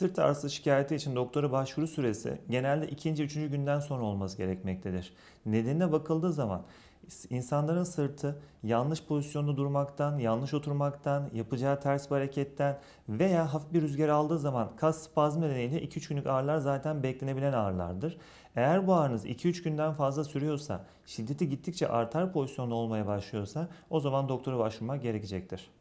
Sırt ağrısı şikayeti için doktora başvuru süresi genelde ikinci, üçüncü günden sonra olması gerekmektedir. Nedenine bakıldığı zaman insanların sırtı yanlış pozisyonda durmaktan, yanlış oturmaktan, yapacağı ters bir hareketten veya hafif bir rüzgar aldığı zaman kas spazmı nedeniyle 2-3 günlük ağrılar zaten beklenebilen ağrılardır. Eğer bu ağrınız 2-3 günden fazla sürüyorsa, şiddeti gittikçe artar pozisyonda olmaya başlıyorsa o zaman doktora başvurmak gerekecektir.